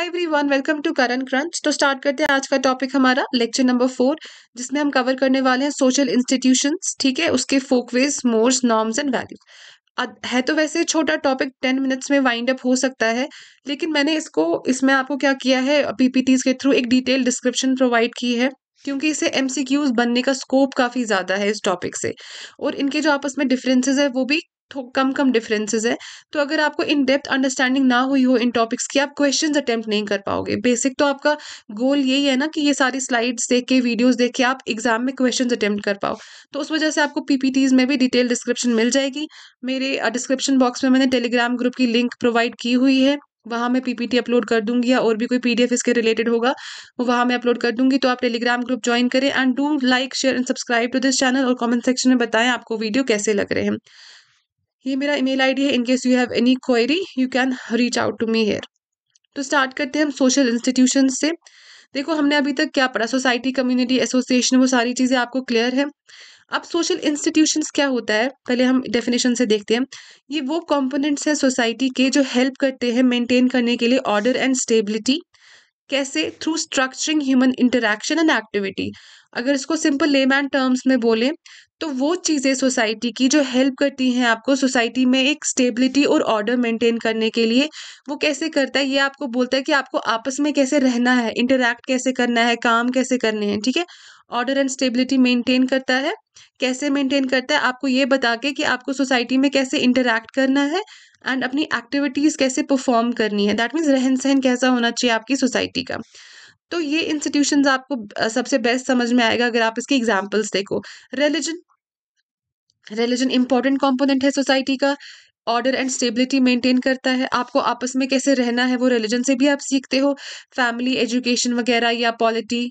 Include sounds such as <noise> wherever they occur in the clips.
Every everyone welcome to Karan crunch तो start करते हैं आज का टॉपिक हमारा लेक्चर नंबर फोर जिसमें हम कवर करने वाले हैं सोशल इंस्टीट्यूशन ठीक है उसके folkways mores norms and values है तो वैसे छोटा टॉपिक टेन मिनट्स में वाइंड अप हो सकता है लेकिन मैंने इसको इसमें आपको क्या किया है पीपीटीज के थ्रू एक डिटेल डिस्क्रिप्शन प्रोवाइड की है क्योंकि इसे एम बनने का स्कोप काफ़ी ज़्यादा है इस टॉपिक से और इनके जो आपस में डिफरेंसेस है वो भी तो कम कम डिफरेंसेस है तो अगर आपको इन डेप्थ अंडरस्टैंडिंग ना हुई हो इन टॉपिक्स की आप क्वेश्चन अटैम्प्ट नहीं कर पाओगे बेसिक तो आपका गोल यही है ना कि ये सारी स्लाइड्स देख के वीडियोज़ देख के आप एग्जाम में क्वेश्चन अटैम्प्ट कर पाओ तो उस वजह से आपको पीपीटीज में भी डिटेल डिस्क्रिप्शन मिल जाएगी मेरे डिस्क्रिप्शन बॉक्स में मैंने टेलीग्राम ग्रुप की लिंक प्रोवाइड की हुई है वहाँ मैं पीपीटी अपलोड कर दूंगी या और भी कोई पीडीएफ इसके रिलेटेड होगा वो वहाँ मैं अपलोड कर दूंगी तो आप टेलीग्राम ग्रुप ज्वाइन करें and do like share and subscribe to this channel और कमेंट सेक्शन में बताएं आपको वीडियो कैसे लग रहे हैं ये मेरा ईमेल आईडी है in case you have any query you can reach out to me here तो स्टार्ट करते हैं हम सोशल इंस्टीट्यूशन से देखो हमने अभी तक क्या पढ़ा सोसाइटी कम्युनिटी एसोसिएशन वो सारी चीज़ें आपको क्लियर है अब सोशल इंस्टीट्यूशंस क्या होता है पहले हम डेफिनेशन से देखते हैं ये वो कंपोनेंट्स हैं सोसाइटी के जो हेल्प करते हैं मेंटेन करने के लिए ऑर्डर एंड स्टेबिलिटी कैसे through structuring human interaction and activity अगर इसको सिंपल लेमैन टर्म्स में बोलें तो वो चीज़ें सोसाइटी की जो हेल्प करती हैं आपको सोसाइटी में एक स्टेबिलिटी और ऑर्डर मेंटेन करने के लिए वो कैसे करता है ये आपको बोलता है कि आपको आपस में कैसे रहना है इंटरेक्ट कैसे करना है काम कैसे करने हैं ठीक है ऑर्डर एंड स्टेबिलिटी मेंटेन करता है कैसे मेंटेन करता है आपको ये बता के कि आपको सोसाइटी में कैसे इंटरेक्ट करना है एंड अपनी एक्टिविटीज़ कैसे परफॉर्म करनी है दैट मीन्स रहन सहन कैसा होना चाहिए आपकी सोसाइटी का तो ये इंस्टीट्यूशन आपको सबसे बेस्ट समझ में आएगा अगर आप इसके एग्जाम्पल्स देखो रिलीजन रिलीजन इंपॉर्टेंट कॉम्पोनेंट है सोसाइटी का ऑर्डर एंड स्टेबिलिटी मेंटेन करता है आपको आपस में कैसे रहना है वो रिलीजन से भी आप सीखते हो फैमिली एजुकेशन वगैरह या पॉलिटी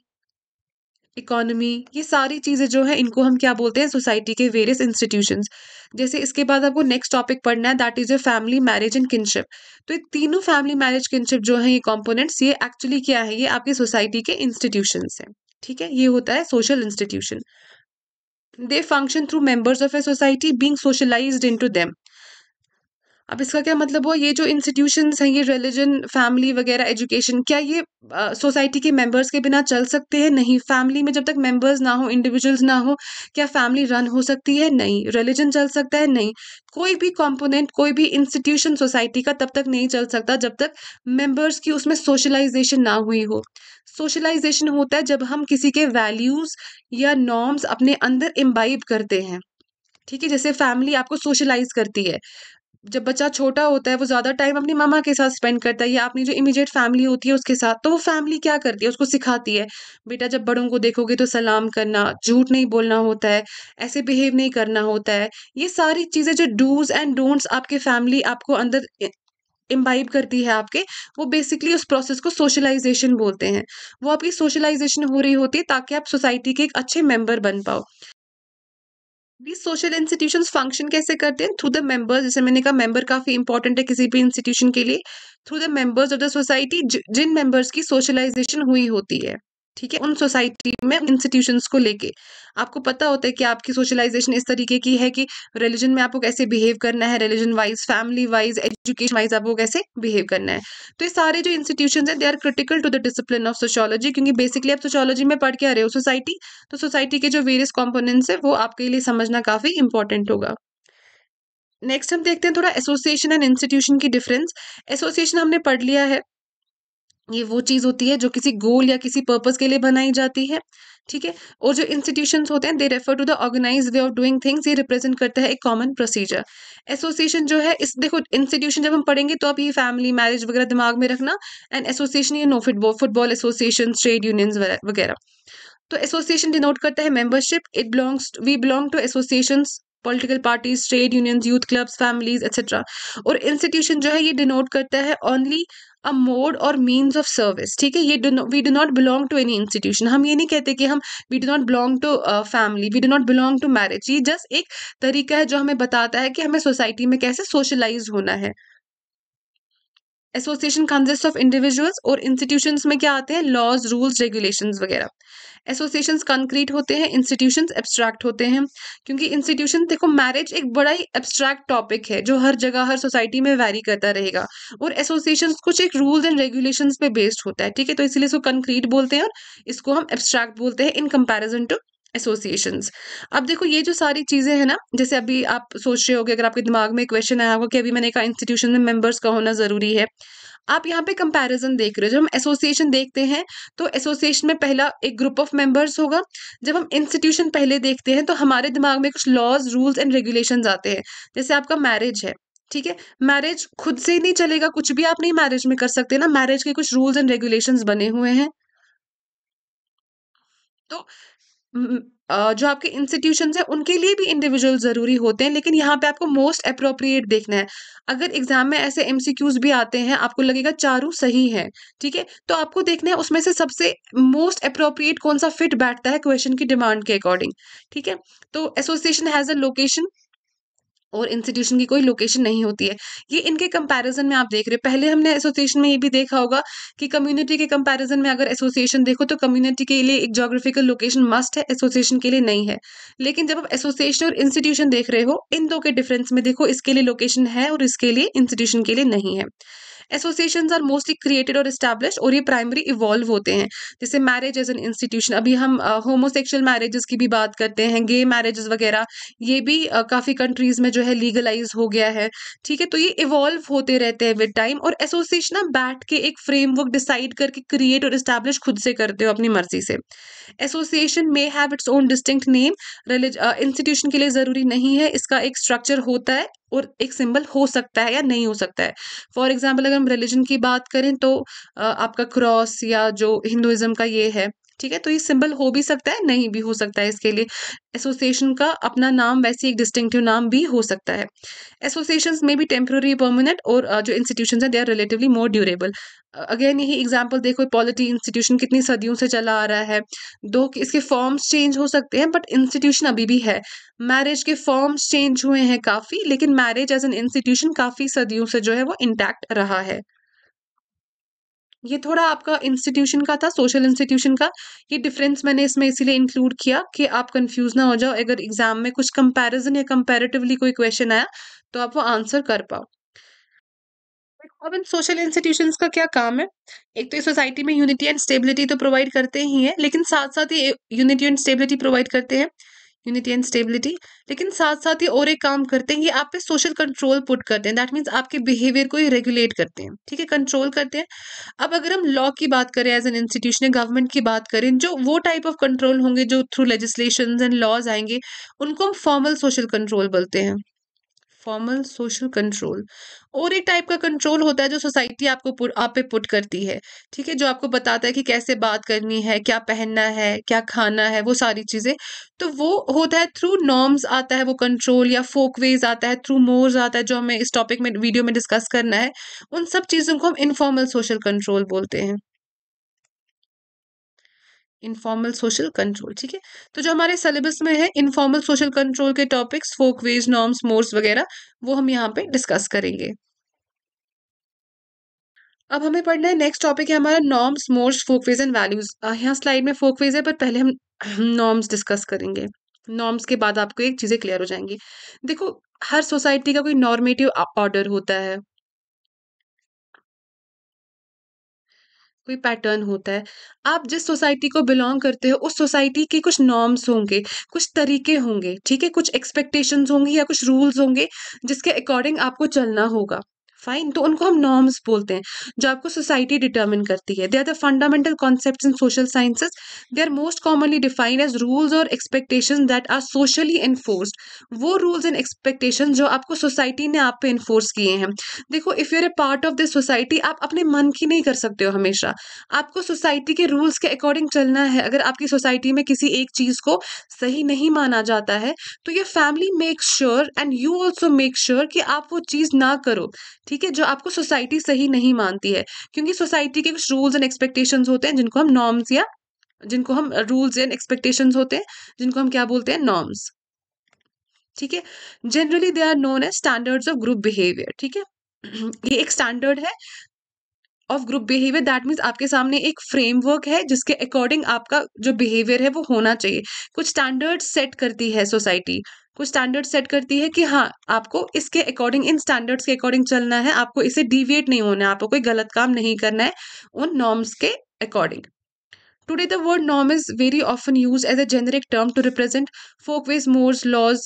इकोनॉमी ये सारी चीज़ें जो है इनको हम क्या बोलते हैं सोसाइटी के वेरियस इंस्टीट्यूशन जैसे इसके बाद आपको नेक्स्ट टॉपिक पढ़ना है that is a family marriage and kinship तो ये तीनों फैमिली मैरिज किनशिप जो है ये कॉम्पोनेंट्स ये एक्चुअली क्या है ये आपकी सोसाइटी के इंस्टीट्यूशन हैं ठीक है ये होता है social institution they function through members of a society being socialize into them अब इसका क्या मतलब हुआ ये जो इंस्टीट्यूशन हैं ये रिलीजन फैमिली वगैरह एजुकेशन क्या ये सोसाइटी के मेंबर्स के बिना चल सकते हैं नहीं फैमिली में जब तक मेंबर्स ना हो इंडिविजुअल्स ना हो क्या फैमिली रन हो सकती है नहीं रिलीजन चल सकता है नहीं कोई भी कॉम्पोनेंट कोई भी इंस्टीट्यूशन सोसाइटी का तब तक नहीं चल सकता जब तक मेंबर्स की उसमें सोशलाइजेशन ना हुई हो सोशलाइजेशन होता है जब हम किसी के वैल्यूज़ या नॉर्म्स अपने अंदर इम्बाइब करते हैं ठीक है जैसे फैमिली आपको सोशलाइज करती है जब बच्चा छोटा होता है वो ज़्यादा टाइम अपनी मामा के साथ स्पेंड करता है या अपनी जो इमीडिएट फैमिली होती है उसके साथ तो वो फैमिली क्या करती है उसको सिखाती है बेटा जब बड़ों को देखोगे तो सलाम करना झूठ नहीं बोलना होता है ऐसे बिहेव नहीं करना होता है ये सारी चीज़ें जो डूज एंड डोंट्स आपके फैमिली आपको अंदर इम्बाइब करती है आपके वो बेसिकली उस प्रोसेस को सोशलाइजेशन बोलते हैं वो आपकी सोशलाइजेशन हो रही होती है ताकि आप सोसाइटी के एक अच्छे मेंबर बन पाओ ये सोशल इंस्टीट्यूशंस फंक्शन कैसे करते हैं थ्रू द मेंबर्स जैसे मैंने कहा मेंबर काफ़ी इंपॉर्टेंट है किसी भी इंस्टीट्यूशन के लिए through the members of the society जिन मेंबर्स की सोशलाइजेशन हुई होती है ठीक है उन सोसाइटी में इंस्टीट्यूशन को लेके आपको पता होता है कि आपकी सोशलाइजेशन इस तरीके की है कि रिलीजन में आपको कैसे बिहेव करना है religion wise family wise education wise आपको कैसे बिहेव करना है तो ये सारे जो इंस्टीट्यूशन है they are critical to the discipline of sociology क्योंकि बेसिकली आप सोशोलॉजी में पढ़ के आ रहे हो सोसाइटी तो सोसाइटी के जो वेरियस कॉम्पोनेंट्स है वो आपके लिए समझना काफ़ी इंपॉर्टेंट होगा नेक्स्ट हम देखते हैं थोड़ा एसोसिएशन एंड इंस्टीट्यूशन की डिफरेंस एसोसिएशन हमने पढ़ लिया है ये वो चीज़ होती है जो किसी गोल या किसी पर्पज़ के लिए बनाई जाती है ठीक है और जो इंस्टीट्यूशन होते हैं they refer to the organize way of doing things ये रिप्रेजेंट करता है एक कॉमन प्रोसीजर एसोसिएशन जो है इस देखो इंस्टीट्यूशन जब हम पढ़ेंगे तो आप ये फैमिली मैरिज वगैरह दिमाग में रखना एंड एसोसिएशन ये know football football association trade unions वगैरह तो एसोसिएशन डिनोट करता है membership it belongs we belong to association political parties trade unions youth clubs families etcetera और इंस्टीट्यूशन जो है ये डिनोट करता है ओनली अ मोड और मीन्स ऑफ सर्विस ठीक है ये we do not belong to any institution हम ये नहीं कहते कि हम we do not belong to family we do not belong to marriage ये जस्ट एक तरीका है जो हमें बताता है कि हमें सोसाइटी में कैसे सोशलाइज होना है एसोसिएशन कंजिस्ट ऑफ इंडिविजुअल्स और इंस्टीट्यूशन में क्या आते हैं लॉज रूल्स रेगुलेशन वगैरह एसोसिएशन कंक्रीट होते हैं इंस्टीट्यूशन एब्स्ट्रैक्ट होते हैं क्योंकि इंस्टीट्यूशन देखो मैरिज एक बड़ा ही एब्स्ट्रैक्ट टॉपिक है जो हर जगह हर सोसाइटी में वैरी करता रहेगा और एसोसिएशन कुछ एक रूल्स एंड रेगुलेशन पे बेस्ड होता है ठीक है तो इसलिए इसको कंक्रीट बोलते हैं और इसको हम एब्स्ट्रैक्ट बोलते हैं इन कंपेरिजन टू एसोसिएशन अब देखो ये जो सारी चीज़ें हैं ना जैसे अभी आप सोच रहे होगे अगर आपके दिमाग में क्वेश्चन आया होगा कि अभी मैंने कहा इंस्टीट्यूशन में मेंबर्स का होना ज़रूरी है आप यहाँ पे कंपैरिजन देख रहे हो जब हम एसोसिएशन देखते हैं तो एसोसिएशन में पहला एक ग्रुप ऑफ मेंबर्स होगा जब हम इंस्टीट्यूशन पहले देखते हैं तो हमारे दिमाग में कुछ लॉज रूल्स एंड रेगुलेशन आते हैं जैसे आपका मैरिज है ठीक है मैरिज खुद से ही नहीं चलेगा कुछ भी आप नहीं मैरिज में कर सकते ना मैरिज के कुछ रूल्स एंड रेगुलेशन बने हुए हैं तो हम्म, जो आपके इंस्टीट्यूशन है उनके लिए भी इंडिविजुअल ज़रूरी होते हैं, लेकिन यहाँ पे आपको मोस्ट अप्रोप्रिएट देखना है। अगर एग्ज़ाम में ऐसे एमसीक्यूज़ भी आते हैं, आपको लगेगा चारों सही हैं, ठीक है? तो आपको देखना है उसमें से सबसे मोस्ट अप्रोप्रिएट कौन-सा फिट बैठता है क्वेश्चन की डिमांड के अकॉर्डिंग, ठीक है? तो एसोसिएशन हैज़ अ लोकेशन और इंस्टीट्यूशन की कोई लोकेशन नहीं होती है ये इनके कंपैरिजन में आप देख रहे हैं पहले हमने एसोसिएशन में ये भी देखा होगा कि कम्युनिटी के कंपैरिजन में अगर एसोसिएशन देखो तो कम्युनिटी के लिए एक जोग्राफिकल लोकेशन मस्ट है एसोसिएशन के लिए नहीं है लेकिन जब आप एसोसिएशन और इंस्टीट्यूशन देख रहे हो इन दो के डिफरेंस में देखो इसके लिए लोकेशन है और इसके लिए इंस्टीट्यूशन के लिए नहीं है एसोसिएशन आर मोस्टली क्रिएटेड और इस्टेब्लिश और ये प्राइमरी इवॉल्व होते हैं जैसे मैरिज एज एन इंस्टीट्यूशन अभी हम होमोसेक्शुअल मैरिजेस की भी बात करते हैं गे मैरिजेस वगैरह ये भी uh, काफ़ी कंट्रीज में जो है लीगलाइज हो गया है ठीक है तो ये इवॉल्व होते रहते हैं विद टाइम और एसोसिएशन आप बैठ के एक फ्रेमवर्क डिसाइड करके क्रिएट और इस्टेब्लिश खुद से करते हो अपनी मर्जी से association may have its own distinct name institution के लिए ज़रूरी नहीं है इसका एक स्ट्रक्चर होता है और एक सिंबल हो सकता है या नहीं हो सकता है फॉर एग्जाम्पल अगर हम रिलीजन की बात करें तो आपका क्रॉस या जो हिंदुइज्म का ये है ठीक है तो ये सिंबल हो भी सकता है नहीं भी हो सकता है इसके लिए एसोसिएशन का अपना नाम वैसे एक डिस्टिंक्टिव नाम भी हो सकता है एसोसिएशन में भी टेम्प्रोरी परमानेंट और जो इंस्टीट्यूशन है they are relatively more durable again यही एग्जाम्पल देखो पॉलिटी इंस्टीट्यूशन कितनी सदियों से चला आ रहा है दो इसके फॉर्म्स चेंज हो सकते हैं बट इंस्टीट्यूशन अभी भी है मैरिज के फॉर्म्स चेंज हुए हैं काफ़ी लेकिन मैरिज एज एन इंस्टीट्यूशन काफ़ी सदियों से जो है वो इंटैक्ट रहा है ये थोड़ा आपका इंस्टीट्यूशन का था सोशल इंस्टीट्यूशन का ये डिफरेंस मैंने इसमें इसीलिए इंक्लूड किया कि आप कंफ्यूज ना हो जाओ अगर एग्जाम में कुछ कंपैरिजन या कंपैरेटिवली कोई क्वेश्चन आया तो आप वो आंसर कर पाओ अब इन सोशल इंस्टीट्यूशन का क्या काम है एक तो ये सोसाइटी में यूनिटी एंड स्टेबिलिटी तो प्रोवाइड करते ही है लेकिन साथ साथ ये यूनिटी एंड स्टेबिलिटी प्रोवाइड करते हैं यूनिटी एंड स्टेबिलिटी लेकिन साथ साथ ये और एक काम करते हैं ये आप पे सोशल कंट्रोल पुट करते हैं दैट मीन्स आपके बिहेवियर को ही रेगुलेट करते हैं ठीक है कंट्रोल करते हैं अब अगर हम लॉ की बात करें एज एन इंस्टीट्यूशन गवर्नमेंट की बात करें जो वो टाइप ऑफ कंट्रोल होंगे जो थ्रू लेजिस्लेशन एंड लॉज आएंगे उनको हम फॉर्मल सोशल कंट्रोल बोलते हैं फॉर्मल सोशल कंट्रोल और एक टाइप का कंट्रोल होता है जो सोसाइटी आपको आप पे पुट करती है ठीक है जो आपको बताता है कि कैसे बात करनी है क्या पहनना है क्या खाना है वो सारी चीज़ें तो वो होता है थ्रू नॉर्म्स आता है वो कंट्रोल या फोक वेज आता है थ्रू मोर्स आता है जो हमें इस टॉपिक में वीडियो में डिस्कस करना है उन सब चीज़ों को हम इनफॉर्मल सोशल कंट्रोल बोलते हैं इनफॉर्मल सोशल कंट्रोल ठीक है तो जो हमारे सिलेबस में है इनफॉर्मल सोशल कंट्रोल के टॉपिक्स वेज नॉर्म्स मोर्स वगैरह वो हम यहाँ पे डिस्कस करेंगे अब हमें पढ़ना है नेक्स्ट टॉपिक है हमारा norms mores folkways and values यहाँ स्लाइड में फोक वेज है पर पहले हम नॉर्म्स <clears throat> डिस्कस करेंगे नॉर्म्स के बाद आपको एक चीज़ें क्लियर हो जाएंगी देखो हर सोसाइटी का कोई नॉर्मेटिव ऑर्डर होता है कोई पैटर्न होता है आप जिस सोसाइटी को बिलोंग करते हो उस सोसाइटी के कुछ नॉर्म्स होंगे कुछ तरीके होंगे ठीक है कुछ एक्सपेक्टेशंस होंगी या कुछ रूल्स होंगे जिसके अकॉर्डिंग आपको चलना होगा फाइन तो उनको हम नॉर्म्स बोलते हैं जो आपको सोसाइटी डिटर्मिन करती है they are the fundamental concept in social sciences they are most commonly defined as rules और expectation that are socially enforced वो रूल्स एंड एक्सपेक्टेशन जो आपको सोसाइटी ने आप पे इन्फोर्स किए हैं देखो if you're a part of this society आप अपने मन की नहीं कर सकते हो हमेशा आपको सोसाइटी के रूल्स के अकॉर्डिंग चलना है अगर आपकी सोसाइटी में किसी एक चीज़ को सही नहीं माना जाता है तो ये family make sure and you also make sure कि आप वो चीज़ ना करो ठीक ठीक है जो आपको सोसाइटी सही नहीं मानती है क्योंकि सोसाइटी के कुछ रूल्स एंड एक्सपेक्टेशंस होते हैं जिनको हम नॉर्म्स या जिनको हम रूल्स एंड एक्सपेक्टेशंस होते हैं जिनको हम क्या बोलते हैं नॉर्म्स ठीक है generally they are known as standards of group behaviour ठीक है <clears throat> ये एक स्टैंडर्ड है of group behaviour that means आपके सामने एक फ्रेमवर्क है जिसके अकॉर्डिंग आपका जो बिहेवियर है वो होना चाहिए कुछ स्टैंडर्ड सेट करती है सोसाइटी को स्टैंडर्ड सेट करती है कि हाँ आपको इसके अकॉर्डिंग इन स्टैंडर्ड्स के अकॉर्डिंग चलना है आपको इसे डिविएट नहीं होना है आपको कोई गलत काम नहीं करना है उन नॉर्म्स के according today the word norm is very often use as a generic term to represent folk ways mores laws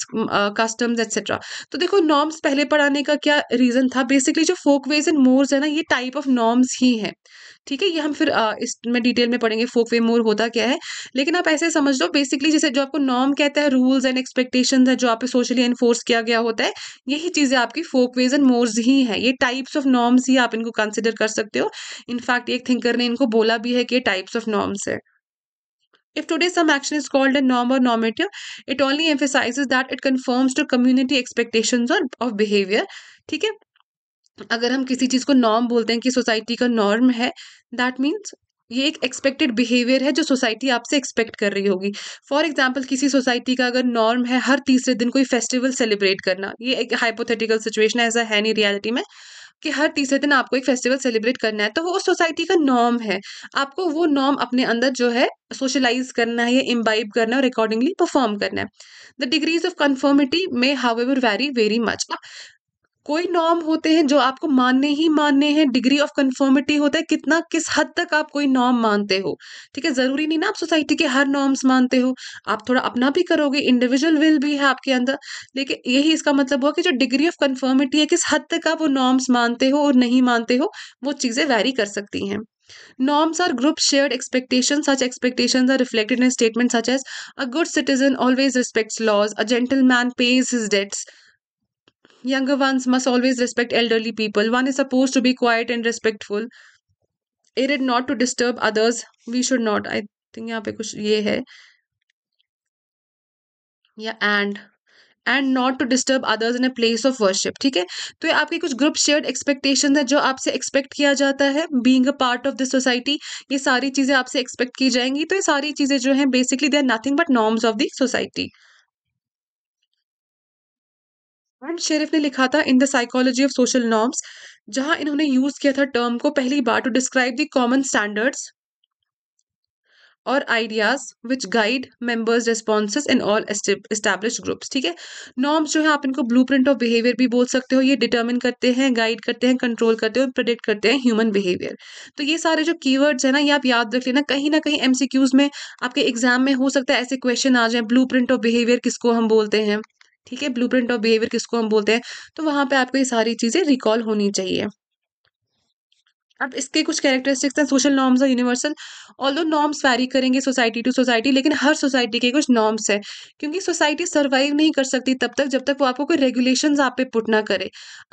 customs etc. तो देखो नॉर्म्स पहले पढ़ाने का क्या रीज़न था बेसिकली जो वेज एंड मोर्स है ना ये टाइप ऑफ नॉर्म्स ही हैं ठीक है ये हम फिर इसमें डिटेल में पढ़ेंगे फोक वे मोर होता क्या है लेकिन आप ऐसे समझ लो बेसिकली जैसे जो आपको नॉर्म कहता है रूल्स एंड एक्सपेक्टेशन है जो आप सोशली एनफोर्स किया गया होता है यही चीज़ें आपकी फोक वेज एंड मोर्स ही हैं ये टाइप्स ऑफ नॉर्म्स ही आप इनको कंसिडर कर सकते हो इनफैक्ट एक थिंकर ने इनको बोला भी है कि ये टाइप्स ऑफ नॉर्म्स है If today some action is called a norm or normative, it only emphasizes that it conforms to community expectations or of behavior. ठीक है अगर हम किसी चीज़ को नॉर्म बोलते हैं कि सोसाइटी का नॉर्म है दैट मीन्स ये एक एक्सपेक्टेड बिहेवियर है जो सोसाइटी आपसे एक्सपेक्ट कर रही होगी फॉर एग्जाम्पल किसी सोसाइटी का अगर नॉर्म है हर तीसरे दिन कोई फेस्टिवल सेलिब्रेट करना ये एक हाइपोथेटिकल सिचुएशन है ऐसा है नहीं रियलिटी में कि हर तीसरे दिन आपको एक फेस्टिवल सेलिब्रेट करना है तो वो सोसाइटी का नॉर्म है आपको वो नॉर्म अपने अंदर जो है सोशलाइज करना है या इम्बाइब करना है और अकॉर्डिंगली परफॉर्म करना है the degrees of conformity may however very very much कोई नॉर्म होते हैं जो आपको मानने ही मानने हैं डिग्री ऑफ कन्फर्मिटी होता है कितना किस हद तक आप कोई नॉर्म मानते हो ठीक है ज़रूरी नहीं ना आप सोसाइटी के हर नॉर्म्स मानते हो आप थोड़ा अपना भी करोगे इंडिविजुअल विल भी है आपके अंदर लेकिन यही इसका मतलब हुआ कि जो डिग्री ऑफ कन्फर्मिटी है किस हद तक आप वो नॉर्म्स मानते हो और नहीं मानते हो वो चीज़ें वेरी कर सकती हैं are group group expectation such expectation are reflected in statement such as a good citizen always always laws a gentleman pays his debts younger ones must always respect elderly people. One is supposed to be quiet and respectful. Aided not to disturb others. We should not. I think यहाँ पे कुछ ये है Yeah, and and not to disturb others in a place of worship ठीक है तो ये आपके कुछ ग्रुप शेयर एक्सपेक्टेशन है जो आपसे एक्सपेक्ट किया जाता है being a part of the society ये सारी चीज़ें आपसे एक्सपेक्ट की जाएंगी तो ये सारी चीज़ें जो है basically they are nothing but norms of the society and Sherif ने लिखा था in the psychology of social norms जहां इन्होंने यूज किया था टर्म को पहली बार to describe the common standards और ideas which guide members responses in all establish groups ठीक है नॉर्म्स जो है आप इनको ब्लू प्रिंट ऑफ बिहेवियर भी बोल सकते हो ये डिटर्मिन करते हैं गाइड करते हैं कंट्रोल करते हो प्रडिक्ट करते हैं ह्यूमन बिहेवियर तो ये सारे जो कीवर्ड्स है ना ये आप याद रख लेना कहीं ना कहीं एमसीक्यूज में आपके एग्जाम में हो सकता है ऐसे क्वेश्चन आ जाए ब्लू प्रिंट ऑफ बिहेवियर किसको हम बोलते हैं ठीक है ब्लू प्रिंट ऑफ बिहेवियर किसको हम बोलते हैं तो वहाँ पर आपको ये सारी चीज़ें रिकॉल होनी चाहिए अब इसके कुछ कैरेक्टरिस्टिक्स हैं सोशल नॉर्म्स और universal although norms vary करेंगे सोसाइटी टू सोसाइटी लेकिन हर सोसाइटी के कुछ नॉर्म्स हैं क्योंकि सोसाइटी सर्वाइव नहीं कर सकती तब तक जब तक वो आपको कोई रेगुलेशन आप पे पुट ना करे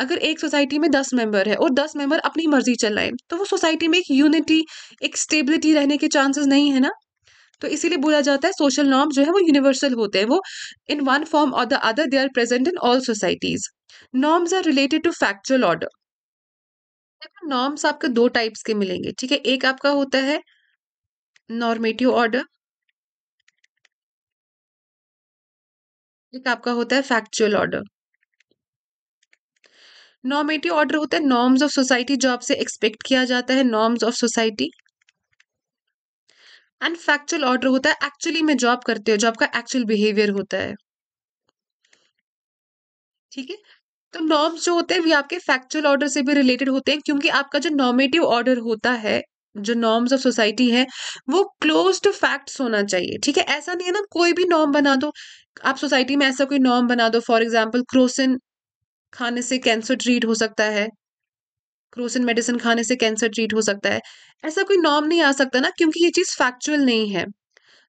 अगर एक सोसाइटी में दस मेंबर है और दस मेंबर अपनी मर्जी चलाए तो वो सोसाइटी में एक यूनिटी एक स्टेबिलिटी रहने के चांसेस नहीं है ना तो इसीलिए बोला जाता है सोशल नॉर्म जो है वो यूनिवर्सल होते हैं वो इन वन फॉर्म और the other they are present in all societies norms are related to factual order देखो नॉर्म्स आपके दो टाइप्स के मिलेंगे ठीक है एक आपका होता है नॉर्मेटिव ऑर्डर एक आपका होता है फैक्चुअल ऑर्डर नॉर्मेटिव ऑर्डर होता है नॉर्म्स ऑफ सोसाइटी जो आपसे एक्सपेक्ट किया जाता है norms of society and factual order होता है एक्चुअली में जो आप करते हो जो आपका एक्चुअल बिहेवियर होता है ठीक है तो नॉर्म्स जो होते हैं वे आपके फैक्चुअल ऑर्डर से भी रिलेटेड होते हैं क्योंकि आपका जो नॉर्मेटिव ऑर्डर होता है जो नॉर्म्स ऑफ सोसाइटी है वो क्लोज टू फैक्ट्स होना चाहिए ठीक है ऐसा नहीं है ना कोई भी नॉर्म बना दो आप सोसाइटी में ऐसा कोई नॉर्म बना दो फॉर एग्जाम्पल क्रोसिन खाने से कैंसर ट्रीट हो सकता है क्रोसिन मेडिसिन खाने से कैंसर ट्रीट हो सकता है ऐसा कोई नॉर्म नहीं आ सकता ना क्योंकि ये चीज़ फैक्चुअल नहीं है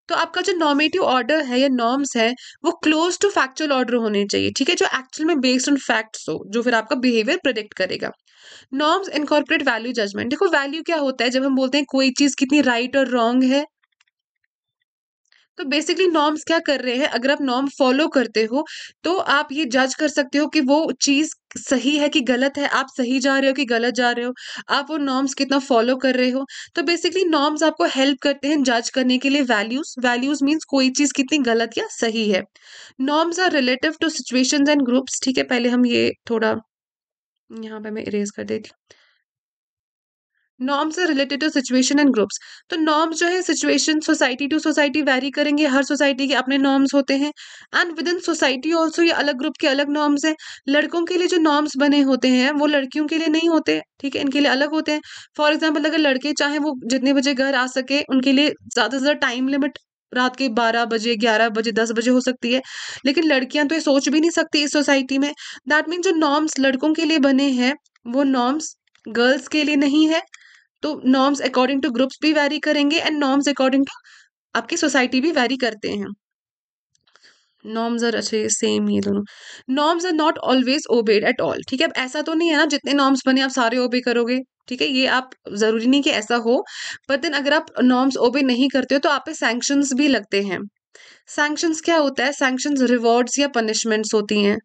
तो आपका जो नॉर्मेटिव ऑर्डर है या नॉर्म्स है वो क्लोज टू फैक्चुअल ऑर्डर होने चाहिए ठीक है जो एक्चुअल में बेस्ड ऑन फैक्ट्स हो जो फिर आपका बिहेवियर प्रडिक्ट करेगा नॉर्म्स इनकॉर्पोरेट वैल्यू जजमेंट देखो वैल्यू क्या होता है जब हम बोलते हैं कोई चीज़ कितनी राइट और रॉन्ग है तो बेसिकली नॉर्म्स क्या कर रहे हैं अगर आप नॉर्म फॉलो करते हो तो आप ये जज कर सकते हो कि वो चीज सही है कि गलत है आप सही जा रहे हो कि गलत जा रहे हो आप वो नॉर्म्स कितना फॉलो कर रहे हो तो बेसिकली नॉर्म्स आपको हेल्प करते हैं जज करने के लिए वैल्यूज वैल्यूज मीन्स कोई चीज कितनी गलत या सही है norms are relative to situation and groups ठीक है पहले हम ये थोड़ा यहाँ पे मैं इरेज कर देती हूँ norms are related to situation and groups तो नॉर्म्स जो है situation society to society vary करेंगे हर सोसाइटी के अपने नॉर्म्स होते हैं and within society also ये अलग ग्रुप के अलग नॉर्म्स हैं लड़कों के लिए जो नॉर्म्स बने होते हैं वो लड़कियों के लिए नहीं होते ठीक है इनके लिए अलग होते हैं फॉर एग्जाम्पल अगर लड़के चाहे वो जितने बजे घर आ सके उनके लिए ज़्यादा से ज़्यादा टाइम लिमिट रात के बारह बजे ग्यारह बजे दस बजे हो सकती है लेकिन लड़कियां तो ये सोच भी नहीं सकती इस सोसाइटी में दैट मीन जो नॉर्म्स लड़कों के लिए बने हैं वो नॉर्म्स गर्ल्स के लिए नहीं है तो नॉर्म्स अकॉर्डिंग टू ग्रुप्स भी वेरी करेंगे एंड नॉर्म्स अकॉर्डिंग टू आपकी सोसाइटी भी वेरी करते हैं नॉर्म्स और अच्छे सेम ये दोनों norms are not always obeyed at all ठीक है अब ऐसा तो नहीं है ना जितने नॉर्म्स बने आप सारे ओबे करोगे ठीक है ये आप जरूरी नहीं कि ऐसा हो बट देन अगर आप नॉर्म्स ओबे नहीं करते हो तो आप पे सैंक्शंस भी लगते हैं सैंक्शंस क्या होता है सैंक्शंस रिवॉर्ड्स या पनिशमेंट्स होती हैं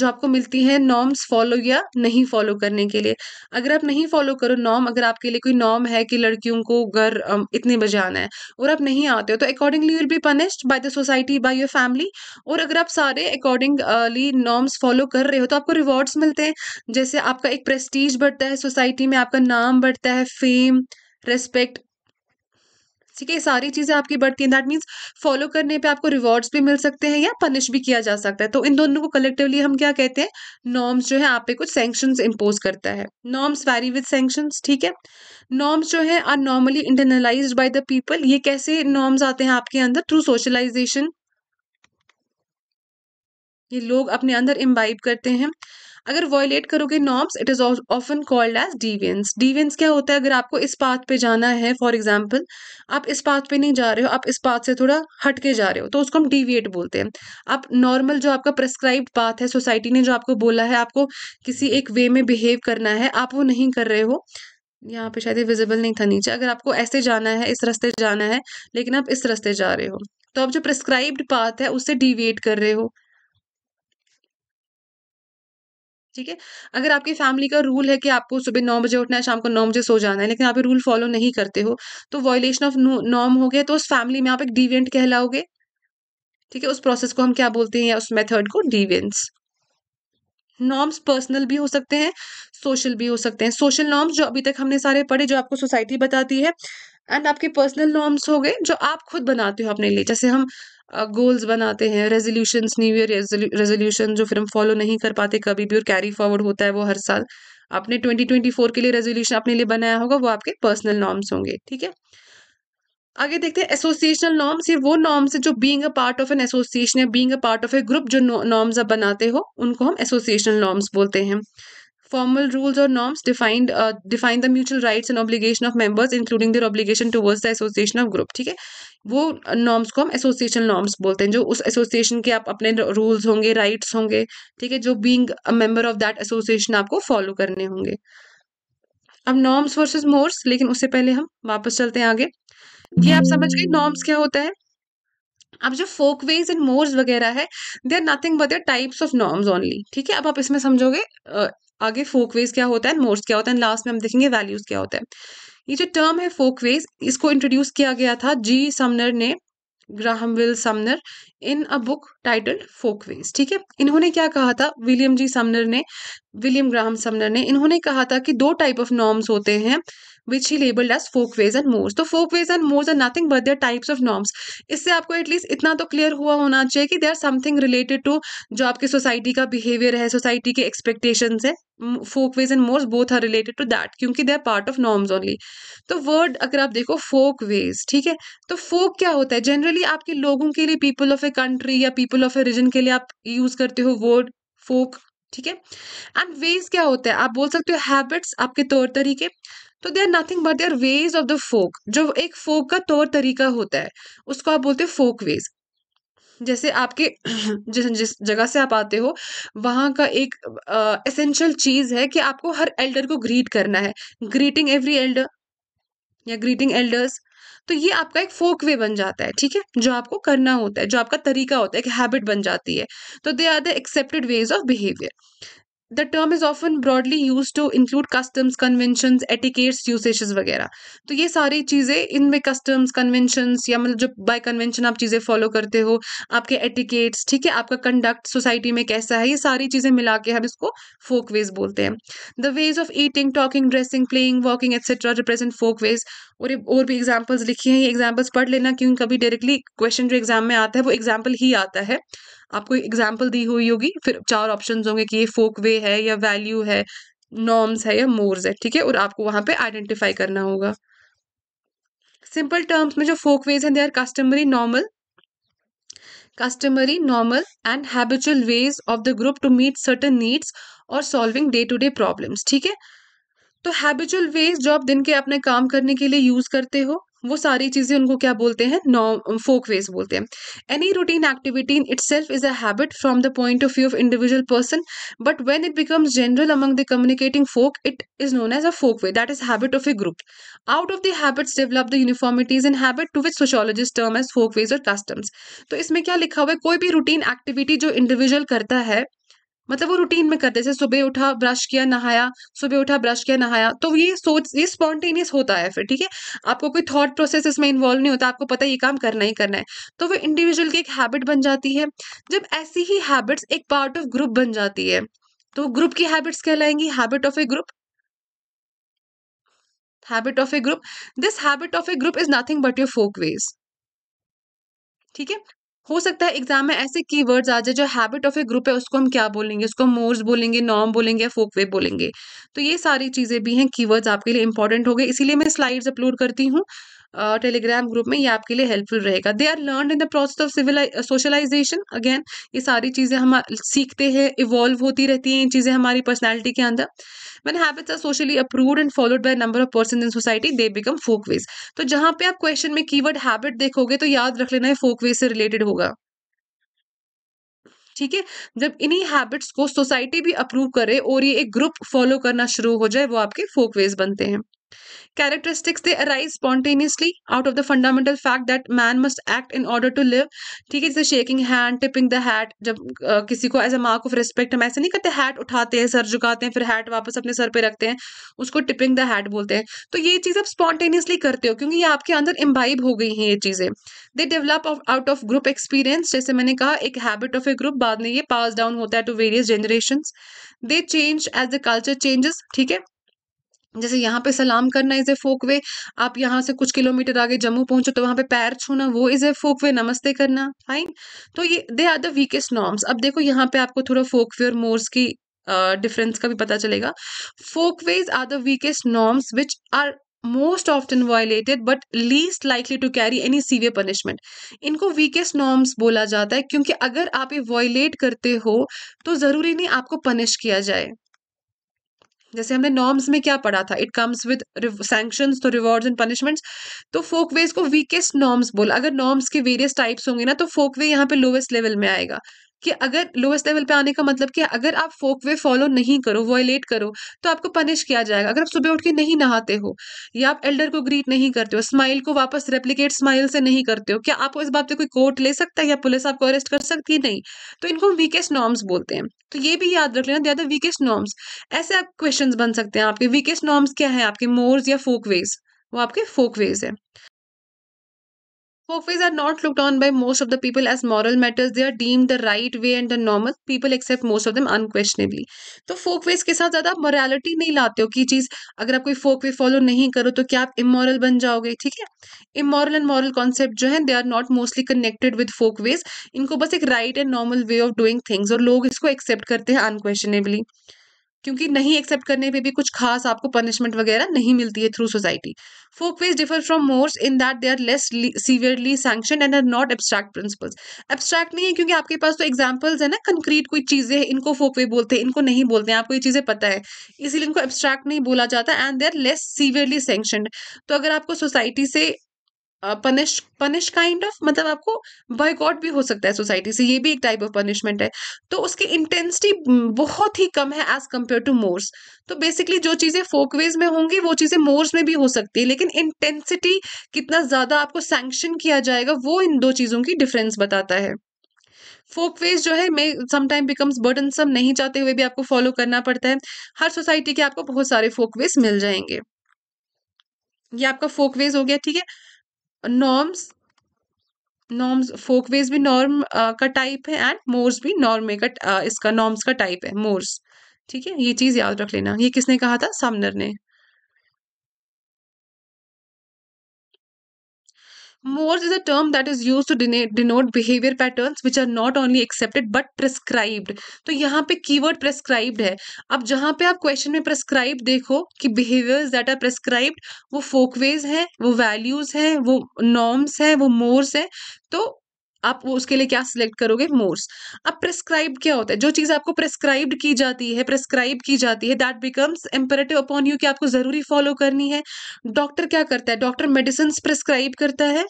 जो आपको मिलती है नॉर्म्स फॉलो या नहीं फॉलो करने के लिए अगर आप नहीं फॉलो करो नॉर्म अगर आपके लिए कोई नॉर्म है कि लड़कियों को घर इतने बजे आना है और आप नहीं आते हो तो accordingly will be punished by the society by your family और अगर आप सारे अकॉर्डिंगली नॉर्म्स फॉलो कर रहे हो तो आपको रिवॉर्ड्स मिलते हैं जैसे आपका एक प्रेस्टीज बढ़ता है सोसाइटी में आपका नाम बढ़ता है फेम रेस्पेक्ट ठीक है सारी चीज़ें आपकी बढ़ती हैं दैट मीन्स फॉलो करने पे आपको रिवॉर्ड्स भी मिल सकते हैं या पनिश भी किया जा सकता है तो इन दोनों को कलेक्टिवली हम क्या कहते हैं नॉर्म्स जो है आप पे कुछ सेंक्शन इम्पोज करता है नॉर्म्स वैरी विद सेंक्शन ठीक है नॉर्म्स जो है are normally internalize by the people ये कैसे नॉर्म्स आते हैं आपके अंदर थ्रू सोशलाइजेशन ये लोग अपने अंदर इम्बाइब करते हैं अगर वॉयलेट करोगे norms it is often called as deviance deviance क्या होता है अगर आपको इस पाथ पे जाना है फॉर एग्जाम्पल आप इस पाथ पे नहीं जा रहे हो आप इस पाथ से थोड़ा हट के जा रहे हो तो उसको हम डिविएट बोलते हैं आप नॉर्मल जो आपका प्रेस्क्राइब पाथ है सोसाइटी ने जो आपको बोला है आपको किसी एक वे में बिहेव करना है आप वो नहीं कर रहे हो यहाँ पे शायद विजिबल नहीं था नीचे अगर आपको ऐसे जाना है इस रास्ते जाना है लेकिन आप इस रास्ते जा रहे हो तो आप जो प्रिस्क्राइब्ड पाथ है उससे डिविएट कर रहे हो ठीक है अगर आपकी फैमिली का रूल है कि आपको सुबह नौ बजे उठना है शाम को नौ बजे सो जाना है लेकिन आप रूल फॉलो नहीं करते हो तो वॉयलेशन ऑफ नॉर्म हो गया तो उस फैमिली में आप एक डिवियंट कहलाओगे ठीक है उस प्रोसेस को हम क्या बोलते हैं या उस मेथड को डिवियंस नॉर्म्स पर्सनल भी हो सकते हैं सोशल भी हो सकते हैं सोशल नॉर्म्स जो अभी तक हमने सारे पढ़े जो आपको सोसाइटी बताती है एंड आपके पर्सनल नॉर्म्स हो गए जो आप खुद बनाते हो अपने लिए जैसे हम गोल्स बनाते हैं रेजोल्यूशंस न्यू ईयर रेजोल्यूशन जो फिर हम फॉलो नहीं कर पाते कभी भी और कैरी फॉरवर्ड होता है वो हर साल आपने 2024 के लिए रेजोल्यूशन अपने लिए बनाया होगा वो आपके पर्सनल नॉर्म्स होंगे ठीक है आगे देखते हैं एसोसिएशनल नॉर्म्स ये वो नॉर्म्स है जो being a part of an association या being a part of a group जो नॉर्म्स आप बनाते हो उनको हम एसोसिएशनल नॉर्म्स बोलते हैं फॉर्मल रूल्स और norms defined define the mutual rights and obligation of members including including obligation obligation the association of group ठीक है वो नॉर्म्स को हम एसोसिएशन नॉर्म्स बोलते हैं जो उस एसोसिएशन के आप अपने रूल्स होंगे राइट्स होंगे ठीक है जो being a member of that association आपको फॉलो करने होंगे अब नॉर्म्स वर्सेस मोर्स लेकिन उससे पहले हम वापस चलते हैं आगे ये आप समझ गए नॉर्म्स क्या होता है अब जो फोक वेज एंड मोर्स वगैरह है they are nothing but their types of norms only ठीक है अब आप इसमें समझोगे आगे फोक वेज क्या होता है मोर्स क्या होता है लास्ट में हम देखेंगे वैल्यूज क्या होता है ये जो टर्म है फोकवेज इसको इंट्रोड्यूस किया गया था जी समनर ने Graham Will Sumner in a book titled folkways ठीक है इन्होंने क्या कहा था विलियम जी समनर ने विलियम ग्राहम समनर ने इन्होंने कहा था कि दो टाइप ऑफ नॉर्म्स होते हैं विच ही he labeled folk ways and mores तो folk ways and mores are nothing but their types of norms इससे आपको एटलीस्ट इतना तो क्लियर हुआ होना चाहिए कि they are something related to जो आपकी सोसाइटी का बिहेवियर है सोसाइटी के एक्सपेक्टेशन है folk ways and mores both are related to that क्योंकि they are part of norms only तो वर्ड अगर आप देखो फोक वेज ठीक है तो फोक क्या होता है जनरली आपके लोगों के लिए पीपल ऑफ ए कंट्री या पीपल ऑफ ए रीजन के लिए आप यूज करते हो वर्ड फोक ठीक है एंड वेज क्या होता है आप बोल सकते हो हैबिट्स आपके तौर तरीके तो they are nothing but they are ways of the folk जो एक फोक का तौर तरीका होता है उसको आप बोलते हैं फोक वेज जैसे आपके <clears throat> जिस जिस जगह से आप आते हो वहाँ का एक एसेंशियल चीज़ है कि आपको हर एल्डर को ग्रीट करना है ग्रीटिंग एवरी एल्डर या ग्रीटिंग एल्डर्स तो ये आपका एक फोक वे बन जाता है ठीक है जो आपको करना होता है जो आपका तरीका होता है एक हैबिट बन जाती है तो they are the accepted ways of behaviour the term is often broadly use to include customs convention etiquettes usage वगैरह तो ये सारी चीज़ें इनमें कस्टम्स कन्वेंशंस या मतलब जो बाय कन्वेंशन आप चीज़ें फॉलो करते हो आपके एटिकेट्स ठीक है आपका कंडक्ट सोसाइटी में कैसा है ये सारी चीज़ें मिला के हम इसको फोक वेज बोलते हैं the ways of eating talking dressing playing walking etcetera represent folk ways और और भी एग्जाम्पल्स लिखी हैं ये एग्जाम्पल्स पढ़ लेना क्योंकि कभी डायरेक्टली क्वेश्चन जो एग्जाम में आता है वो एग्जाम्पल ही आता है आपको एग्जाम्पल दी हुई होगी फिर चार ऑप्शन होंगे कि ये फोक वे है या वैल्यू है नॉर्म्स है या मोर्स है ठीक है और आपको वहां पे आइडेंटिफाई करना होगा सिंपल टर्म्स में जो फोक वेज हैं they are customary normal customary normal and habitual ways of the group to meet certain needs और solving day to day problems ठीक है तो हैबिचुअल वेज जो आप दिन के अपने काम करने के लिए यूज करते हो वो सारी चीज़ें उनको क्या बोलते हैं नॉ फोक वेज बोलते हैं any routine activity in itself is a habit from the point of view of individual person but when it becomes general among the communicating folk it is known as a folk way that is habit of a group out of the habits develop the uniformities in habit to which sociologist term as folk ways और customs तो इसमें क्या लिखा हुआ है कोई भी routine activity जो इंडिविजुअल करता है मतलब वो रूटीन में करते जैसे सुबह उठा ब्रश किया नहाया सुबह उठा ब्रश किया नहाया तो ये सोच ये स्पॉन्टेनियस होता है फिर ठीक है आपको कोई थॉट प्रोसेस इसमें इन्वॉल्व नहीं होता आपको पता है ये काम करना ही करना है तो वो इंडिविजुअल की एक हैबिट बन जाती है जब ऐसी ही हैबिट्स एक पार्ट ऑफ ग्रुप बन जाती है तो ग्रुप की हैबिट्स कहलाएंगी habit of a group habit of a group this habit of a group is nothing but your folk ways ठीक है हो सकता है एग्जाम में ऐसे कीवर्ड्स आ जाए जो हैबिट ऑफ ए ग्रुप है उसको हम क्या बोलेंगे उसको मोर्स बोलेंगे नॉम बोलेंगे या फोकवे बोलेंगे तो ये सारी चीज़ें भी हैं कीवर्ड्स आपके लिए इंपॉर्टेंट हो गए इसीलिए मैं स्लाइड्स अपलोड करती हूँ टेलीग्राम ग्रुप में ये आपके लिए हेल्पफुल रहेगा they are learn in the process of civil socialization again ये सारी चीज़ें हम सीखते हैं इवॉल्व होती रहती हैं इन चीज़ें हमारी पर्सनैलिटी के अंदर when habits are socially approve and followed by number of person in society they become folk ways तो जहाँ पे आप क्वेश्चन में कीवर्ड हैबिट देखोगे तो याद रख लेना है वेज से रिलेटेड होगा ठीक है जब इन्हीं हैबिट्स को सोसाइटी भी अप्रूव करे और ये एक ग्रुप फॉलो करना शुरू हो जाए वो आपके फोकवेज बनते हैं characteristics they arise spontaneously out of the fundamental fact that man must act in order to live. ठीक है जैसे shaking hand tipping the hat जब किसी को as a mark of respect हम ऐसे नहीं करते हैट उठाते हैं सर झुकाते हैं फिर हैट वापस अपने सर पे रखते हैं उसको टिपिंग द हैट बोलते हैं तो ये चीज़ आप स्पॉन्टेनियसली करते हो क्योंकि ये आपके अंदर इम्बाइब हो गई हैं ये चीज़ें they develop out of group experience जैसे मैंने कहा एक हैबिट ऑफ ए ग्रुप बाद में ये पास डाउन होता है to various generation they change as the culture changes ठीक है जैसे यहाँ पे सलाम करना इज़ ए फोक वे आप यहाँ से कुछ किलोमीटर आगे जम्मू पहुंचो तो वहाँ पे पैर छूना वो इज़ ए फोक वे नमस्ते करना फाइन तो ये they are the weakest norms अब देखो यहाँ पे आपको थोड़ा फोक वे और मोर्स की डिफरेंस uh, का भी पता चलेगा folk ways are the weakest norms which are most often violated but least likely to carry any severe punishment इनको वीकेस्ट नॉर्म्स बोला जाता है क्योंकि अगर आप ये वायलेट करते हो तो ज़रूरी नहीं आपको पनिश किया जाए जैसे हमने नॉर्म्स में क्या पढ़ा था इट कम्स विद सैंक्शंस तो रिवॉर्ड्स एंड पनिशमेंट्स तो फोकवेज को वीकेस्ट नॉर्म्स बोला अगर नॉर्म्स के वेरियस टाइप्स होंगे ना तो फोकवे यहाँ पे लोवेस्ट लेवल में आएगा कि अगर लोएस्ट लेवल पे आने का मतलब कि अगर आप फोक वे फॉलो नहीं करो वॉयलेट करो तो आपको पनिश किया जाएगा अगर आप सुबह उठ के नहीं नहाते हो या आप एल्डर को ग्रीट नहीं करते हो स्माइल को वापस रेप्लीकेट स्माइल से नहीं करते हो क्या आपको इस बात पर कोई कोर्ट ले सकता है या पुलिस आपको अरेस्ट कर सकती नहीं तो इनको वीकेस्ट नॉर्म्स बोलते हैं तो ये भी याद रख लेना ज्यादा वीकेस्ट नॉर्म्स ऐसे आप क्वेश्चन बन सकते हैं आपके वीकेस्ट नॉर्म्स क्या है आपके मोर्स या फोक वेज वो आपके फोक वेज है Folkways are not looked on by most of the people as moral matters. They are deemed the right way and the normal. People accept most of them unquestionably. तो folkways के साथ ज़्यादा morality नहीं लाते हो कि चीज़ अगर आप कोई folkway follow नहीं करो तो क्या आप immoral बन जाओगे ठीक है immoral and moral concept जो है they are not mostly connected with folkways. इनको बस एक right and normal way of doing things और लोग इसको accept करते हैं unquestionably. क्योंकि नहीं एक्सेप्ट करने पे भी कुछ खास आपको पनिशमेंट वगैरह नहीं मिलती है through society folk ways differ from mores in that they are less severely sanction and are not abstract principles abstract नहीं है क्योंकि आपके पास तो एग्जाम्पल्स है ना कंक्रीट कोई चीज़ें हैं इनको फोक वे बोलते हैं इनको नहीं बोलते हैं आपको ये चीज़ें पता है इसीलिए इनको एब्सट्रैक्ट नहीं बोला जाता and they are less severely sanctioned तो अगर आपको सोसाइटी से पनिश पनिश काइंड ऑफ मतलब आपको बॉयकॉट भी हो सकता है सोसाइटी से ये भी एक टाइप ऑफ पनिशमेंट है तो उसकी इंटेंसिटी बहुत ही कम है एज कम्पेयर टू मोर्स तो बेसिकली जो चीज़ें फोकवेज में होंगी वो चीज़ें मोर्स में भी हो सकती है लेकिन इंटेंसिटी कितना ज़्यादा आपको सैंक्शन किया जाएगा वो इन दो चीज़ों की डिफरेंस बताता है फोकवेज जो है मे समाइम बिकम्स बर्डन सम नहीं चाहते हुए भी आपको फॉलो करना पड़ता है हर सोसाइटी के आपको बहुत सारे फोकवेज मिल जाएंगे ये आपका फोकवेज हो गया ठीक है नॉर्म्स नॉर्म्स फोकवेज भी नॉर्म uh, का टाइप है एंड मोर्स भी नॉर्मे का uh, इसका नॉर्म्स का टाइप है मोर्स ठीक है ये चीज़ याद रख लेना ये किसने कहा था सामनर ने Mores is a term that is used to denote behavior patterns which are not only accepted but prescribed. तो यहाँ पे keyword prescribed है अब जहाँ पे आप question में prescribed देखो कि behaviors that are prescribed वो folkways हैं वो values हैं वो norms हैं वो mores हैं तो आप वो उसके लिए क्या सिलेक्ट करोगे मोर्स अब प्रेस्क्राइब क्या होता है जो चीज़ आपको प्रेस्क्राइब की जाती है प्रेस्क्राइब की जाती है that becomes imperative upon you कि आपको ज़रूरी फॉलो करनी है डॉक्टर क्या करता है डॉक्टर मेडिसिन प्रेस्क्राइब करता है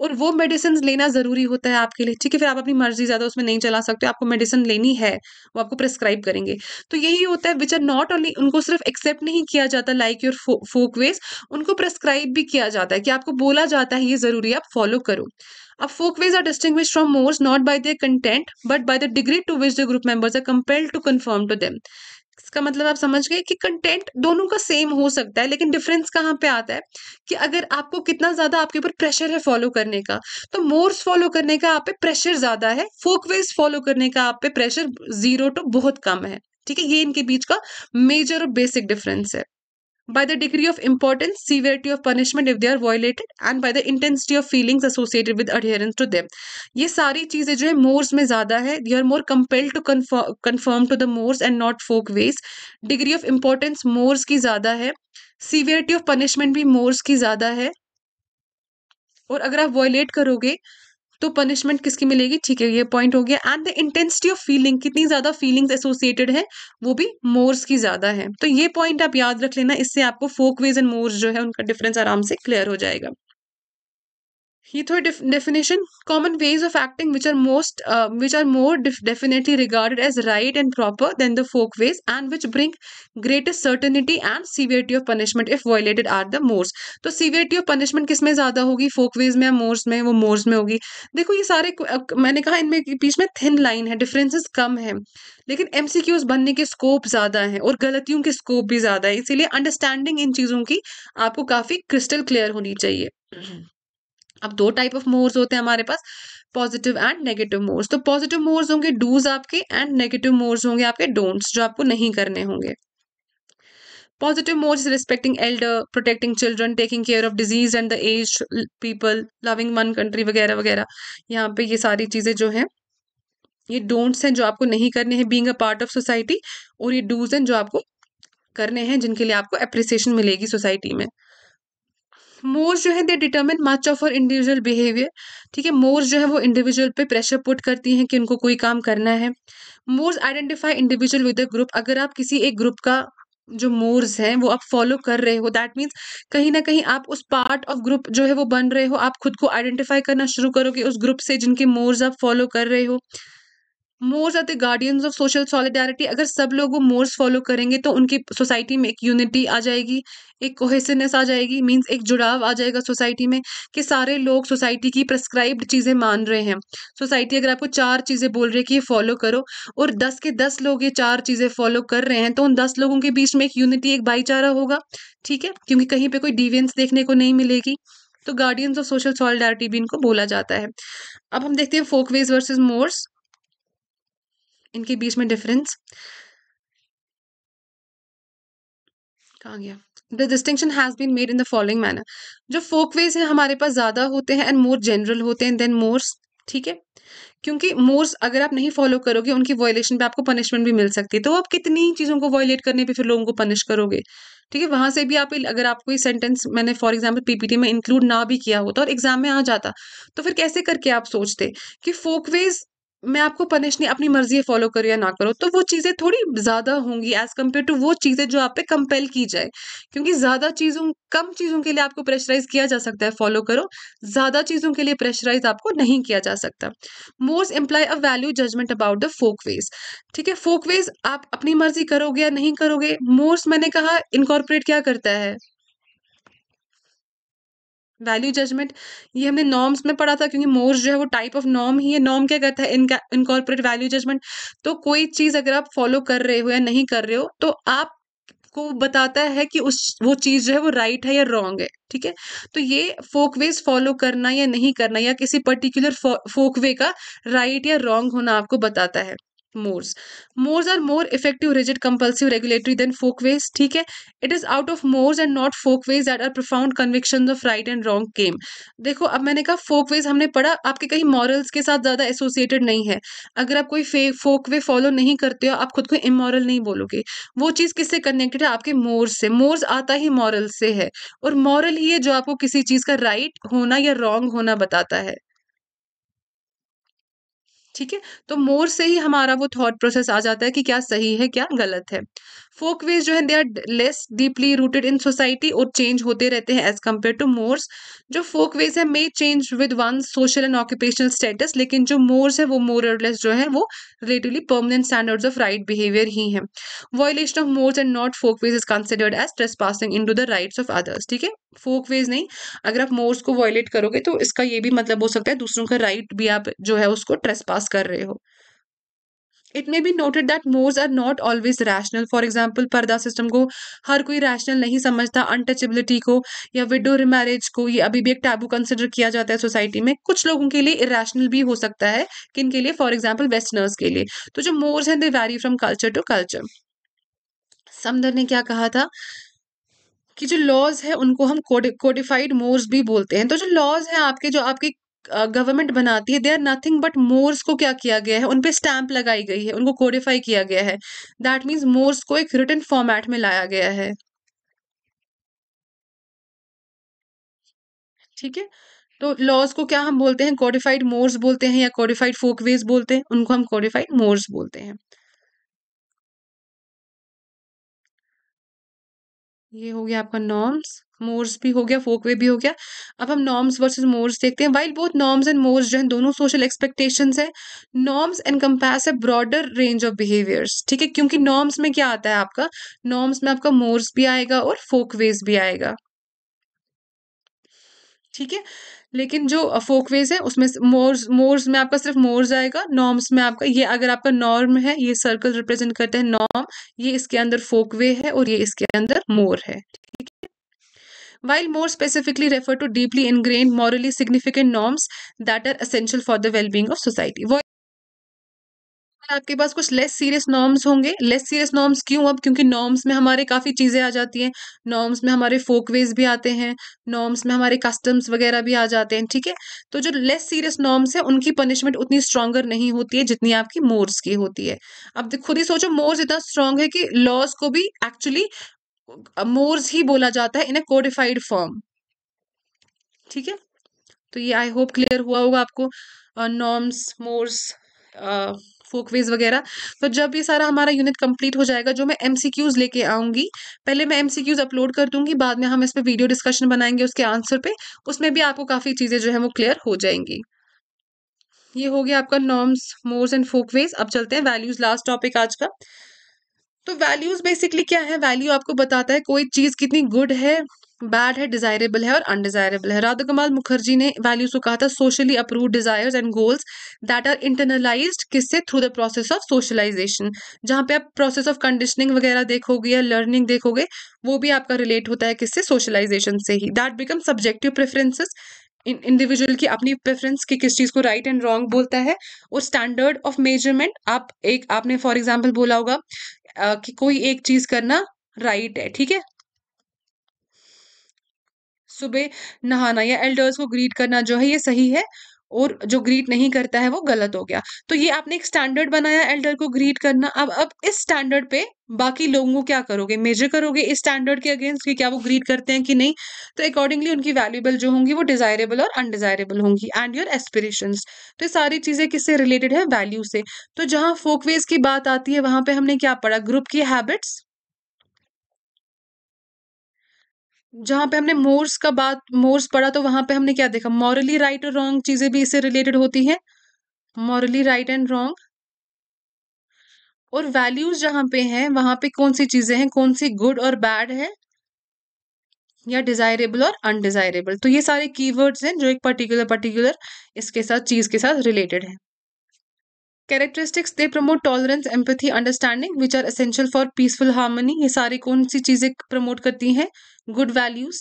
और वो मेडिसिन लेना ज़रूरी होता है आपके लिए ठीक है फिर आप अपनी मर्जी ज़्यादा उसमें नहीं चला सकते आपको मेडिसिन लेनी है वो आपको प्रिस्क्राइब करेंगे तो यही होता है विच आर नॉट ओनली उनको सिर्फ एक्सेप्ट नहीं किया जाता लाइक योर फोक वेज उनको प्रिस्क्राइब भी किया जाता है कि आपको बोला जाता है ये ज़रूरी आप फॉलो करो अब ways are distinguished from mores not by their content but by the degree to which the group members are compelled to conform to them. इसका मतलब आप समझ गए कि कंटेंट दोनों का सेम हो सकता है लेकिन डिफरेंस कहाँ पे आता है कि अगर आपको कितना ज़्यादा आपके ऊपर प्रेशर है फॉलो करने का तो मोर्स फॉलो करने का आप पे प्रेशर ज़्यादा है फोकवेज फॉलो करने का आप पे प्रेशर जीरो टू तो बहुत कम है ठीक है ये इनके बीच का मेजर और बेसिक डिफरेंस है by the degree of importance, severity of punishment if they are violated, and by the intensity of feelings associated with adherence to them. ye sari cheeze jo hai mores mein zyada hai they are more compelled to conform, conform to the mores and not folk ways degree of importance mores ki zyada hai severity of punishment bhi mores ki zyada hai और अगर आप violet करोगे तो punishment किसकी मिलेगी ठीक है ये पॉइंट हो गया and the intensity of feeling कितनी ज़्यादा फीलिंग्स एसोसिएटेड है वो भी मोर्स की ज़्यादा है तो ये पॉइंट आप याद रख लेना इससे आपको फोक वेज एंड मोर्स जो है उनका डिफरेंस आराम से क्लियर हो जाएगा He third def definition common ways of acting which are most uh, which are more definitely regarded as right and proper than the folk ways and which bring greatest certainty and severity of punishment if violated are the mores तो severity of punishment किस में ज़्यादा होगी फोक veg में या Morse में वो Morse में होगी देखो ये सारे मैंने कहा इनमें बीच में थिन लाइन है डिफरेंसेस कम है लेकिन एम बनने के स्कोप ज़्यादा हैं और गलतियों के स्कोप भी ज़्यादा है इसीलिए अंडरस्टैंडिंग इन चीज़ों की आपको काफ़ी क्रिस्टल क्लियर होनी चाहिए अब दो टाइप ऑफ मोर्स होते हैं हमारे पास पॉजिटिव एंड नेगेटिव मोर्स तो पॉजिटिव मोर्स होंगे डूज आपके एंड नेगेटिव मोर्स होंगे आपके डोंट्स जो आपको नहीं करने होंगे positive mores respecting elder protecting children taking care of disease and the age people loving one country वगैरह वगैरह यहाँ पे ये सारी चीज़ें जो है ये डोंट्स हैं जो आपको नहीं करने हैं being a part of society और ये डूज हैं जो आपको करने हैं जिनके लिए आपको अप्रिसिएशन मिलेगी सोसाइटी में मोर्स जो है they determine much of our individual behaviour ठीक है मोर्स जो है वो इंडिविजुअल पे प्रेशर पुट करती हैं कि उनको कोई काम करना है mores identify individual with a group अगर आप किसी एक ग्रुप का जो मोर्स हैं वो आप फॉलो कर रहे हो दैट मीन्स कहीं ना कहीं आप उस पार्ट ऑफ ग्रुप जो है वो बन रहे हो आप खुद को आइडेंटिफाई करना शुरू करोगे उस ग्रुप से जिनके मोर्स आप फॉलो कर रहे हो mores are the guardians of social solidarity अगर सब लोग वो मोर्स फॉलो करेंगे तो उनकी सोसाइटी में एक यूनिटी आ जाएगी एक कोहेसिवनेस आ जाएगी मीन्स एक जुड़ाव आ जाएगा सोसाइटी में कि सारे लोग सोसाइटी की प्रस्क्राइब्ड चीज़ें मान रहे हैं सोसाइटी अगर आपको चार चीज़ें बोल रही है कि ये फॉलो करो और दस के दस लोग ये चार चीज़ें फॉलो कर रहे हैं तो उन दस लोगों के बीच में एक यूनिटी एक भाईचारा होगा ठीक है क्योंकि कहीं पर कोई डिवियंस देखने को नहीं मिलेगी तो गार्डियंस ऑफ सोशल सॉलिडारिटी भी इनको बोला जाता है अब हम देखते हैं फोकवेज वर्सेज मोर्स इनके बीच में डिफरेंस कहाँ गया the distinction has been made in the following manner जो फोक वेज हैं हमारे पास ज़्यादा होते हैं एंड मोर जनरल होते हैं देन मोर्स ठीक है क्योंकि मोर्स अगर आप नहीं फॉलो करोगे उनकी वॉयलेशन पे आपको पनिशमेंट भी मिल सकती है तो आप कितनी चीज़ों को वॉयलेट करने पे फिर लोगों को पनिश करोगे ठीक है वहां से भी आप अगर आपको ये सेंटेंस मैंने फॉर एग्जाम्पल पीपीटी में इंक्लूड ना भी किया होता और एग्जाम में आ जाता तो फिर कैसे करके आप सोचते कि फोकवेज मैं आपको पनिश नहीं अपनी मर्जी फॉलो करो या ना करो तो वो चीज़ें थोड़ी ज़्यादा होंगी एज़ कम्पेयर टू वो चीज़ें जो आप पे कंपेल की जाए क्योंकि ज़्यादा चीज़ों कम चीज़ों के लिए आपको प्रेशराइज किया जा सकता है फॉलो करो ज़्यादा चीज़ों के लिए प्रेशराइज आपको नहीं किया जा सकता mores employ a value judgement about the folk ways ठीक है फोक वेज आप अपनी मर्जी करोगे या नहीं करोगे मोर्स मैंने कहा इनकॉर्पोरेट क्या करता है वैल्यू जजमेंट ये हमने नॉर्म्स में पढ़ा था क्योंकि मोर्स जो है वो टाइप ऑफ नॉर्म ही है नॉर्म क्या करता है इनका इनकॉर्पोरेट वैल्यू जजमेंट तो कोई चीज़ अगर आप फॉलो कर रहे हो या नहीं कर रहे हो तो आप को बताता है कि उस वो चीज़ जो है वो राइट है या रॉन्ग है ठीक है तो ये फोकवेज फॉलो करना या नहीं करना या किसी पर्टिकुलर फोकवे का राइट या रॉन्ग होना आपको बताता है mores mores are more effective rigid compulsive regulatory than folkways ठीक है it is out of mores and not folkways that are profound conviction of right and wrong game देखो अब मैंने कहा फोकवेज हमने पढ़ा आपके कहीं मॉरल्स के साथ ज़्यादा एसोसिएटेड नहीं है अगर आप कोई फोक फोकवे फॉलो नहीं करते हो आप खुद को इमोरल नहीं बोलोगे वो चीज़ किससे कनेक्टेड है आपके मोर्स से मोर्स आता ही मॉरल से है और मॉरल ही है जो आपको किसी चीज़ का राइट right होना या रॉन्ग होना बताता है ठीक है तो मोर से ही हमारा वो थॉट प्रोसेस आ जाता है कि क्या सही है क्या गलत है फोक वेज जो है they are less deeply rooted in society और चेंज होते रहते हैं एज कम्पेयर टू मोर्स जो फोक वेज है may change with one social and occupational status लेकिन जो मोर्स है वो मोर और लेस जो है वो relatively permanent standards of right behaviour ही है violation of mores and not folk ways is considered as trespassing into the right of others ठीक है फोक वेज नहीं अगर आप मोर्स को वॉयलेट करोगे तो इसका ये भी मतलब हो सकता है दूसरों का राइट भी आप जो है उसको ट्रेस पास कर रहे हो it may be noted that mores are not always rational for example purdah system को हर कोई रैशनल नहीं समझता अनटचेबिलिटी को या विडो रिमैरिज को ये अभी भी एक टैबू कंसिडर किया जाता है सोसाइटी में कुछ लोगों के लिए इेशनल भी हो सकता है किन के लिए फॉर एग्जाम्पल वेस्टर्नर्स के लिए तो जो मोर्स हैं they vary from culture to culture Sumner ने क्या कहा था कि जो लॉज है उनको हम कोडिफाइड मोर्स भी बोलते हैं तो जो लॉज है आपके जो आपके गवर्नमेंट बनाती है they are nothing but mores को क्या किया गया है उन पे स्टैंप लगाई गई है उनको कोडिफाई किया गया है दैट मीन्स मोर्स को एक रिटर्न फॉर्मेट में लाया गया है ठीक है तो लॉज को क्या हम बोलते हैं कोडिफाइड मोर्स बोलते हैं या कोडिफाइड फोकवेज बोलते हैं उनको हम कोडिफाइड मोर्स बोलते हैं ये हो गया आपका नॉर्म्स मोर्स भी हो गया फोकवे भी हो गया अब हम नॉर्म्स वर्सेस मोर्स देखते हैं while both norms and mores जो है दोनों सोशल एक्सपेक्टेशंस है norms and encompass a broader range of behaviours ठीक है क्योंकि नॉर्म्स में क्या आता है आपका नॉर्म्स में आपका मोर्स भी आएगा और फोकवेज भी आएगा ठीक है लेकिन जो फोकवेज है उसमें मोर्स मोर्स में आपका सिर्फ मोर्स आएगा नॉर्म्स में आपका ये अगर आपका नॉर्म है ये सर्कल रिप्रेजेंट करते हैं नॉर्म ये इसके अंदर फोक वे है और ये इसके अंदर मोर है ठीक है while more specifically refer to deeply ingrain morally significant norms that are essential for the wellbeing of society आपके पास कुछ लेस सीरियस नॉर्म्स होंगे लेस सीरियस नॉर्म्स क्यों अब क्योंकि नॉर्म्स में हमारे काफ़ी चीज़ें आ जाती हैं नॉर्म्स में हमारे फोकवेज भी आते हैं नॉर्म्स में हमारे कस्टम्स वगैरह भी आ जाते हैं ठीक है तो जो लेस सीरियस नॉर्म्स है उनकी पनिशमेंट उतनी स्ट्रांगर नहीं होती है जितनी आपकी मोर्स की होती है अब खुद ही सोचो मोर्स इतना स्ट्रांग है कि लॉज को भी एक्चुअली मोर्स ही बोला जाता है इन ए कोडिफाइड फॉर्म ठीक है तो ये आई होप क्लियर हुआ होगा आपको नॉर्म्स मोर्स फोकवेज वगैरह तो जब ये सारा हमारा यूनिट कंप्लीट हो जाएगा जो मैं एम लेके आऊंगी पहले मैं एम अपलोड कर दूंगी बाद में हम इस पर वीडियो डिस्कशन बनाएंगे उसके आंसर पे उसमें भी आपको काफ़ी चीज़ें जो है वो क्लियर हो जाएंगी ये हो गया आपका नॉर्म्स मोर्स एंड फोकवेज अब चलते हैं वैल्यूज लास्ट टॉपिक आज का तो वैल्यूज बेसिकली क्या है वैल्यू आपको बताता है कोई चीज़ कितनी गुड है बैड है डिजायरेबल है और अनडिजायरेबल है राधा कमाल मुखर्जी ने वैल्यूज को कहा था socially approve desires and goals that are internalize किससे through the process of socialization जहाँ पे आप प्रोसेस ऑफ कंडीशनिंग वगैरह देखोगे या लर्निंग देखोगे वो भी आपका रिलेट होता है किससे सोशलाइजेशन से ही that become subjective preferences individual की अपनी प्रेफरेंस की किस चीज़ को राइट एंड रॉन्ग बोलता है और स्टैंडर्ड ऑफ मेजरमेंट आप एक आपने फॉर एग्जाम्पल बोला होगा कि कोई एक चीज़ करना राइट है ठीक है सुबह नहाना या एल्डर्स को ग्रीट करना जो है ये सही है और जो ग्रीट नहीं करता है वो गलत हो गया तो ये आपने एक स्टैंडर्ड बनाया एल्डर को ग्रीट करना अब अब इस स्टैंडर्ड पे बाकी लोगों को क्या करोगे मेजर करोगे इस स्टैंडर्ड के अगेंस्ट कि क्या वो ग्रीट करते हैं कि नहीं तो अकॉर्डिंगली उनकी वैल्यूबल जो होंगी वो डिजायरेबल और अनडिजायरेबल होंगी एंड योर एस्पिरेशन तो ये सारी चीज़ें किससे रिलेटेड है वैल्यू से तो जहाँ फोकवेज की बात आती है वहां पर हमने क्या पढ़ा ग्रुप की हैबिट्स जहाँ पे हमने मोर्स का बात मोर्स पढ़ा तो वहां पे हमने क्या देखा मॉरली राइट और रॉन्ग चीजें भी इससे रिलेटेड होती हैं मॉरली राइट एंड रॉन्ग और वैल्यूज जहां पे हैं वहां पे कौन सी चीजें हैं कौन सी गुड और बैड है या डिजायरेबल और अनडिजायरेबल तो ये सारे कीवर्ड्स हैं जो एक पर्टिकुलर पर्टिकुलर इसके साथ चीज के साथ रिलेटेड है characteristics they promote tolerance empathy understanding which are essential for peaceful harmony ये सारी कौन सी चीज़ें प्रमोट करती हैं गुड वैल्यूज़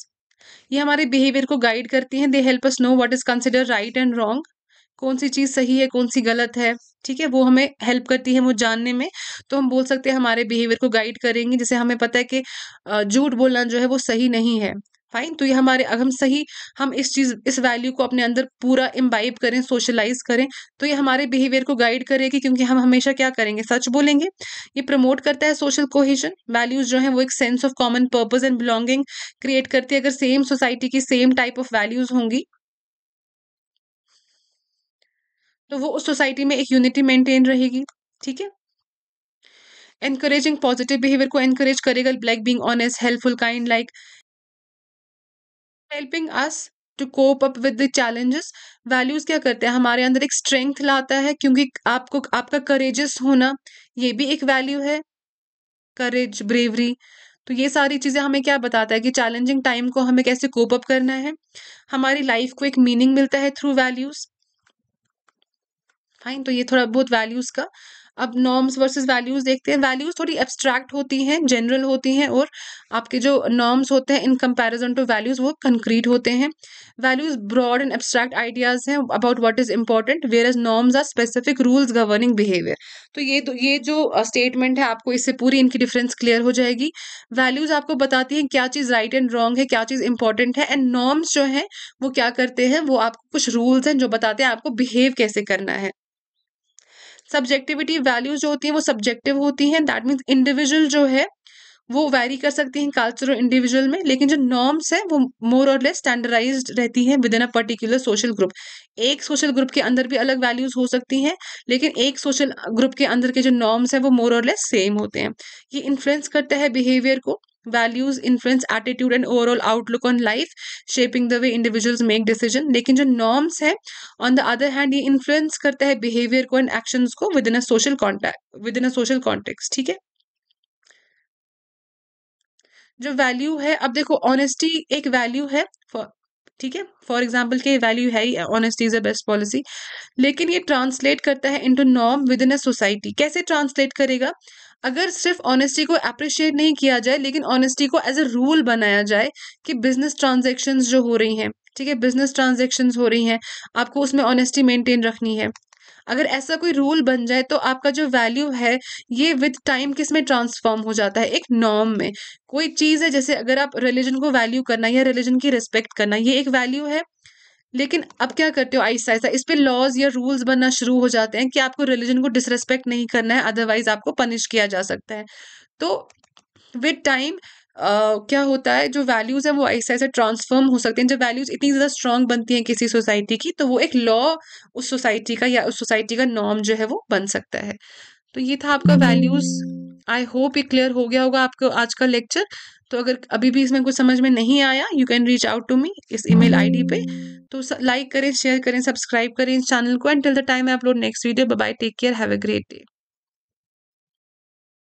ये हमारे बिहेवियर को गाइड करती हैं they help us know what is consider right and wrong कौन सी चीज़ सही है कौन सी गलत है ठीक है वो हमें हेल्प करती है वो जानने में तो हम बोल सकते हैं हमारे बिहेवियर को गाइड करेंगे जैसे हमें पता है कि झूठ बोलना जो है वो सही नहीं है फाइन तो ये हमारे अगर हम सही हम इस चीज़ इस वैल्यू को अपने अंदर पूरा इम्बाइब करें सोशलाइज करें तो ये हमारे बिहेवियर को गाइड करेगी क्योंकि हम हमेशा क्या करेंगे सच बोलेंगे ये प्रमोट करता है सोशल कोहिजन वैल्यूज जो है वो एक sense of common purpose and belonging create करती है अगर सेम सोसाइटी की सेम टाइप ऑफ वैल्यूज होंगी तो वो उस सोसाइटी में एक यूनिटी मेंटेन रहेगी ठीक है एनकरेजिंग पॉजिटिव बिहेवियर को एनकरेज करेगा ब्लैक being honest helpful kind like helping us to cope up with the challenges values क्या करते हैं हमारे अंदर एक स्ट्रेंथ लाता है क्योंकि आपको आपका करेजस होना ये भी एक वैल्यू है करेज ब्रेवरी तो ये सारी चीज़ें हमें क्या बताता है कि चैलेंजिंग टाइम को हमें कैसे कोप अप करना है हमारी लाइफ को एक मीनिंग मिलता है थ्रू वैल्यूज़ फाइन तो ये थोड़ा बहुत वैल्यूज़ का अब नॉर्म्स वर्सेस वैल्यूज देखते हैं वैल्यूज थोड़ी एब्स्ट्रैक्ट होती हैं जनरल होती हैं और आपके जो नॉर्म्स होते हैं इन कंपैरिजन टू वैल्यूज वो कंक्रीट होते हैं values broad and abstract ideas हैं about what is important whereas norms are specific rules governing behaviour तो ये तो ये जो स्टेटमेंट है आपको इससे पूरी इनकी डिफरेंस क्लियर हो जाएगी वैल्यूज आपको बताती हैं क्या चीज़ राइट एंड रॉन्ग है क्या चीज़ इंपॉर्टेंट है एंड नॉर्म्स जो है वो क्या करते हैं वो आपको कुछ रूल्स हैं जो बताते हैं आपको बिहेव कैसे करना है सब्जेक्टिविटी वैल्यूज जो होती है वो सब्जेक्टिव होती हैं दैट मीन्स इंडिविजुअल जो है वो वैरी कर सकती हैं और इंडिविजुअल में लेकिन जो नॉर्म्स हैं वो मोर और लेस स्टैंडर्डाइज रहती हैं within a particular social group एक सोशल ग्रुप के अंदर भी अलग वैल्यूज हो सकती हैं लेकिन एक सोशल ग्रुप के अंदर के जो नॉर्म्स हैं वो मोर और लेस सेम होते हैं ये इन्फ्लुएंस करता है बिहेवियर को values influence attitude and overall outlook on life shaping the way individuals make decision लेकिन जो नॉर्म्स है ऑन द अदर हैंड ये इन्फ्लुएंस करता है बिहेवियर को एंड एक्शन को within a social contact within a social context ठीक है जो वैल्यू है अब देखो ऑनेस्टी एक वैल्यू है ठीक है फॉर एग्जाम्पल के वैल्यू है ही honesty is a best policy लेकिन ये ट्रांसलेट करता है into norm within a society कैसे ट्रांसलेट करेगा अगर सिर्फ ऑनेस्टी को अप्रिशिएट नहीं किया जाए लेकिन ऑनेस्टी को एज अ रूल बनाया जाए कि बिजनेस ट्रांजेक्शन जो हो रही हैं ठीक है बिजनेस ट्रांजेक्शन हो रही हैं आपको उसमें ऑनेस्टी मेंटेन रखनी है अगर ऐसा कोई रूल बन जाए तो आपका जो वैल्यू है ये विद टाइम किस में ट्रांसफॉर्म हो जाता है एक नॉर्म में कोई चीज़ है जैसे अगर आप रिलीजन को वैल्यू करना या रिलीजन की रिस्पेक्ट करना ये एक वैल्यू है लेकिन अब क्या करते हो आहिस्ता आहिस्ता इस पर लॉज या रूल्स बनना शुरू हो जाते हैं कि आपको रिलीजन को डिसरेस्पेक्ट नहीं करना है अदरवाइज आपको पनिश किया जा सकता है तो विद टाइम Uh, क्या होता है जो वैल्यूज है वो ऐसे ऐसे ट्रांसफॉर्म हो सकते हैं जब वैल्यूज इतनी ज़्यादा स्ट्रांग बनती हैं किसी सोसाइटी की तो वो एक लॉ उस सोसाइटी का या उस सोसाइटी का नॉर्म जो है वो बन सकता है तो ये था आपका वैल्यूज आई होप ये क्लियर हो गया होगा आपको आज का लेक्चर तो अगर अभी भी इसमें कुछ समझ में नहीं आया you can reach out to me इस ईमेल आईडी पे hmm. तो लाइक करें शेयर करें सब्सक्राइब करें इस चैनल को and till the time I upload next video bye take care have a great day